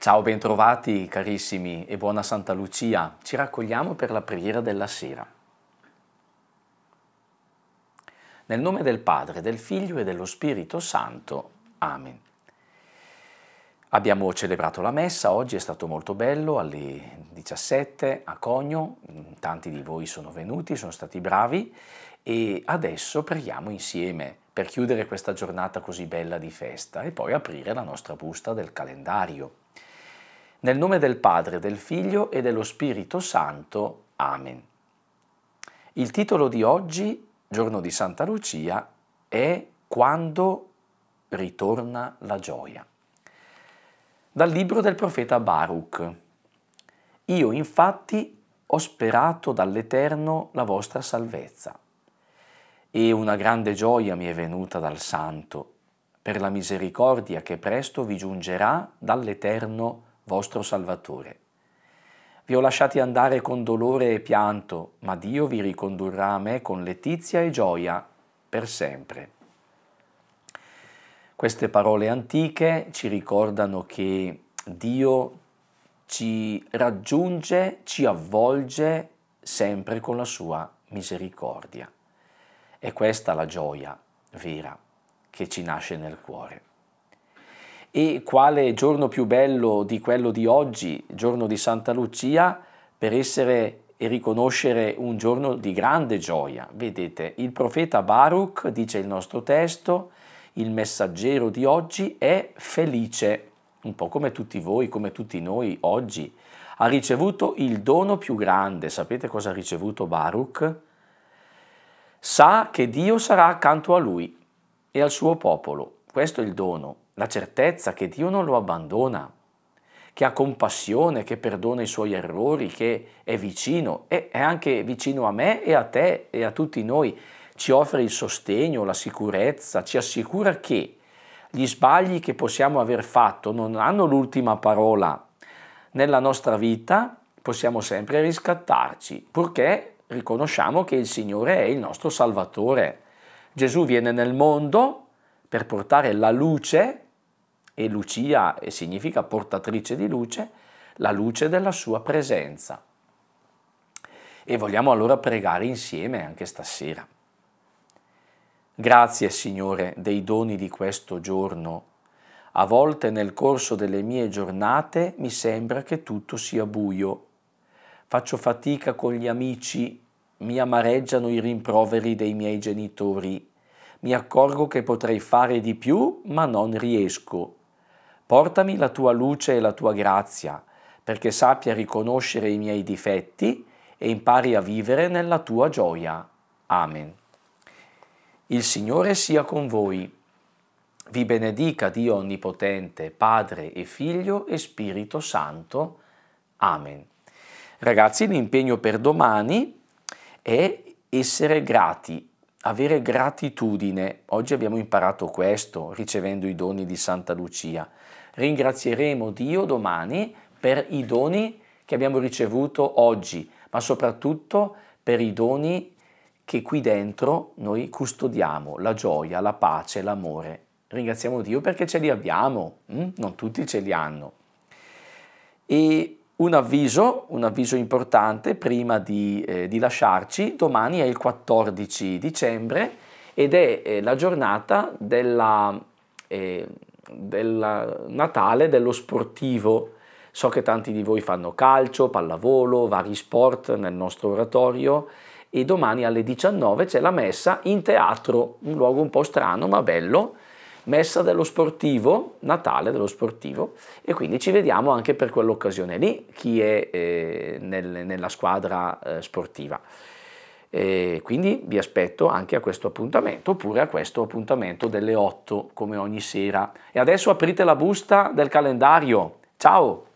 Ciao, bentrovati carissimi e buona Santa Lucia. Ci raccogliamo per la preghiera della sera. Nel nome del Padre, del Figlio e dello Spirito Santo. Amen. Abbiamo celebrato la messa, oggi è stato molto bello, alle 17 a Cogno, mm, tanti di voi sono venuti, sono stati bravi e adesso preghiamo insieme per chiudere questa giornata così bella di festa e poi aprire la nostra busta del calendario. Nel nome del Padre, del Figlio e dello Spirito Santo. Amen. Il titolo di oggi, giorno di Santa Lucia, è Quando ritorna la gioia. Dal libro del profeta Baruch. Io infatti ho sperato dall'Eterno la vostra salvezza e una grande gioia mi è venuta dal Santo per la misericordia che presto vi giungerà dall'Eterno vostro Salvatore. Vi ho lasciati andare con dolore e pianto, ma Dio vi ricondurrà a me con letizia e gioia per sempre. Queste parole antiche ci ricordano che Dio ci raggiunge, ci avvolge sempre con la sua misericordia. E questa la gioia vera che ci nasce nel cuore. E quale giorno più bello di quello di oggi, giorno di Santa Lucia, per essere e riconoscere un giorno di grande gioia. Vedete, il profeta Baruch, dice il nostro testo, il messaggero di oggi è felice, un po' come tutti voi, come tutti noi oggi. Ha ricevuto il dono più grande. Sapete cosa ha ricevuto Baruch? Sa che Dio sarà accanto a lui e al suo popolo. Questo è il dono la certezza che Dio non lo abbandona, che ha compassione, che perdona i suoi errori, che è vicino e è anche vicino a me e a te e a tutti noi, ci offre il sostegno, la sicurezza, ci assicura che gli sbagli che possiamo aver fatto non hanno l'ultima parola. Nella nostra vita possiamo sempre riscattarci, purché riconosciamo che il Signore è il nostro Salvatore. Gesù viene nel mondo per portare la luce e Lucia eh, significa portatrice di luce, la luce della sua presenza. E vogliamo allora pregare insieme anche stasera. Grazie Signore dei doni di questo giorno. A volte nel corso delle mie giornate mi sembra che tutto sia buio. Faccio fatica con gli amici, mi amareggiano i rimproveri dei miei genitori. Mi accorgo che potrei fare di più, ma non riesco Portami la tua luce e la tua grazia, perché sappia riconoscere i miei difetti e impari a vivere nella tua gioia. Amen. Il Signore sia con voi. Vi benedica Dio Onnipotente, Padre e Figlio e Spirito Santo. Amen. Ragazzi, l'impegno per domani è essere grati, avere gratitudine. Oggi abbiamo imparato questo ricevendo i doni di Santa Lucia. Ringrazieremo Dio domani per i doni che abbiamo ricevuto oggi, ma soprattutto per i doni che qui dentro noi custodiamo, la gioia, la pace, l'amore. Ringraziamo Dio perché ce li abbiamo, mm? non tutti ce li hanno. E un avviso, un avviso importante prima di, eh, di, lasciarci, domani è il 14 dicembre ed è eh, la giornata della... Eh, del Natale dello sportivo. So che tanti di voi fanno calcio, pallavolo, vari sport nel nostro oratorio e domani alle 19 c'è la messa in teatro, un luogo un po' strano ma bello, messa dello sportivo, Natale dello sportivo e quindi ci vediamo anche per quell'occasione lì, chi è eh, nel, nella squadra eh, sportiva. E quindi vi aspetto anche a questo appuntamento oppure a questo appuntamento delle 8 come ogni sera. E adesso aprite la busta del calendario. Ciao!